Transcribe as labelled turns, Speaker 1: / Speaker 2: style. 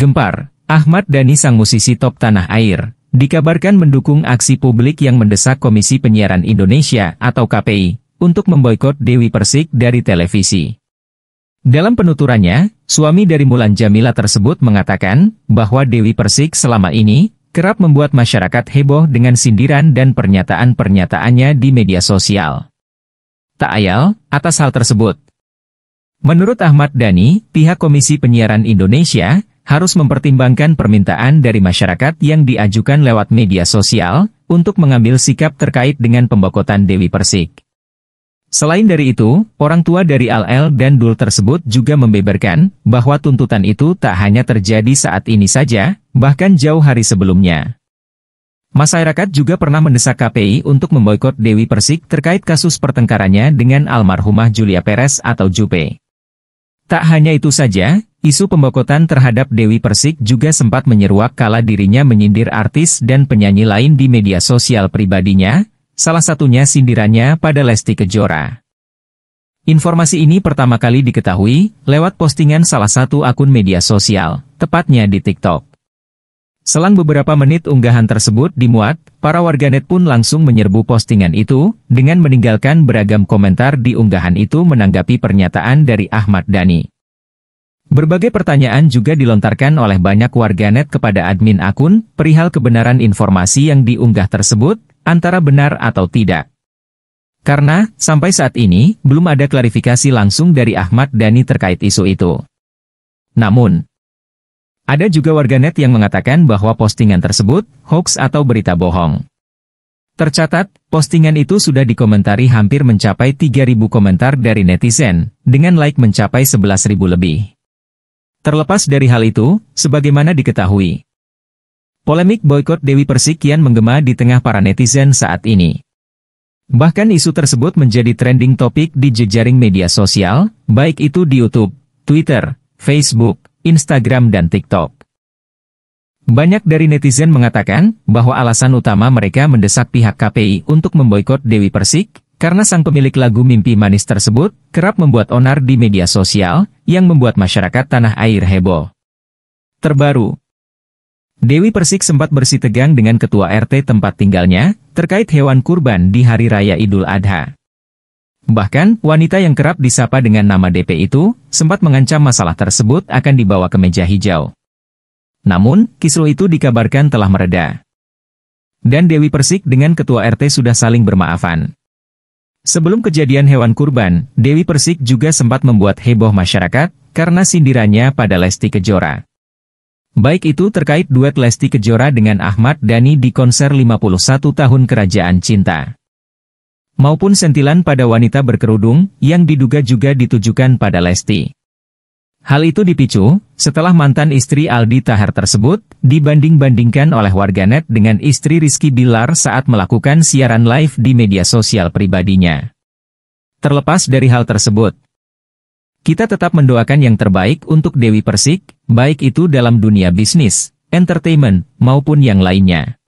Speaker 1: Gempar, Ahmad Dhani sang musisi top tanah air, dikabarkan mendukung aksi publik yang mendesak Komisi Penyiaran Indonesia atau KPI untuk memboikot Dewi Persik dari televisi. Dalam penuturannya, suami dari Mulan Jamila tersebut mengatakan bahwa Dewi Persik selama ini kerap membuat masyarakat heboh dengan sindiran dan pernyataan-pernyataannya di media sosial. Tak ayal atas hal tersebut. Menurut Ahmad Dhani, pihak Komisi Penyiaran Indonesia harus mempertimbangkan permintaan dari masyarakat yang diajukan lewat media sosial, untuk mengambil sikap terkait dengan pembokotan Dewi Persik. Selain dari itu, orang tua dari Al-El dan Dul tersebut juga membeberkan, bahwa tuntutan itu tak hanya terjadi saat ini saja, bahkan jauh hari sebelumnya. Masyarakat juga pernah mendesak KPI untuk memboikot Dewi Persik terkait kasus pertengkarannya dengan almarhumah Julia Perez atau Jupe. Tak hanya itu saja, isu pembokotan terhadap Dewi Persik juga sempat menyeruak kala dirinya menyindir artis dan penyanyi lain di media sosial pribadinya, salah satunya sindirannya pada Lesti Kejora. Informasi ini pertama kali diketahui lewat postingan salah satu akun media sosial, tepatnya di TikTok. Selang beberapa menit unggahan tersebut dimuat, para warganet pun langsung menyerbu postingan itu, dengan meninggalkan beragam komentar di unggahan itu menanggapi pernyataan dari Ahmad Dhani. Berbagai pertanyaan juga dilontarkan oleh banyak warganet kepada admin akun, perihal kebenaran informasi yang diunggah tersebut, antara benar atau tidak. Karena, sampai saat ini, belum ada klarifikasi langsung dari Ahmad Dhani terkait isu itu. Namun, ada juga warganet yang mengatakan bahwa postingan tersebut hoax atau berita bohong. Tercatat, postingan itu sudah dikomentari hampir mencapai 3.000 komentar dari netizen, dengan like mencapai 11.000 lebih. Terlepas dari hal itu, sebagaimana diketahui, polemik boykot Dewi Persik kian menggema di tengah para netizen saat ini. Bahkan isu tersebut menjadi trending topik di jejaring media sosial, baik itu di YouTube, Twitter, Facebook, Instagram dan TikTok. Banyak dari netizen mengatakan bahwa alasan utama mereka mendesak pihak KPI untuk memboikot Dewi Persik karena sang pemilik lagu Mimpi Manis tersebut kerap membuat onar di media sosial yang membuat masyarakat tanah air heboh. Terbaru, Dewi Persik sempat bersitegang dengan ketua RT tempat tinggalnya terkait hewan kurban di hari raya Idul Adha. Bahkan, wanita yang kerap disapa dengan nama DP itu, sempat mengancam masalah tersebut akan dibawa ke meja hijau. Namun, kisru itu dikabarkan telah mereda. Dan Dewi Persik dengan ketua RT sudah saling bermaafan. Sebelum kejadian hewan kurban, Dewi Persik juga sempat membuat heboh masyarakat karena sindirannya pada Lesti Kejora. Baik itu terkait duet Lesti Kejora dengan Ahmad Dhani di konser 51 tahun Kerajaan Cinta maupun sentilan pada wanita berkerudung, yang diduga juga ditujukan pada Lesti. Hal itu dipicu, setelah mantan istri Aldi Tahar tersebut, dibanding-bandingkan oleh warganet dengan istri Rizky Bilar saat melakukan siaran live di media sosial pribadinya. Terlepas dari hal tersebut, kita tetap mendoakan yang terbaik untuk Dewi Persik, baik itu dalam dunia bisnis, entertainment, maupun yang lainnya.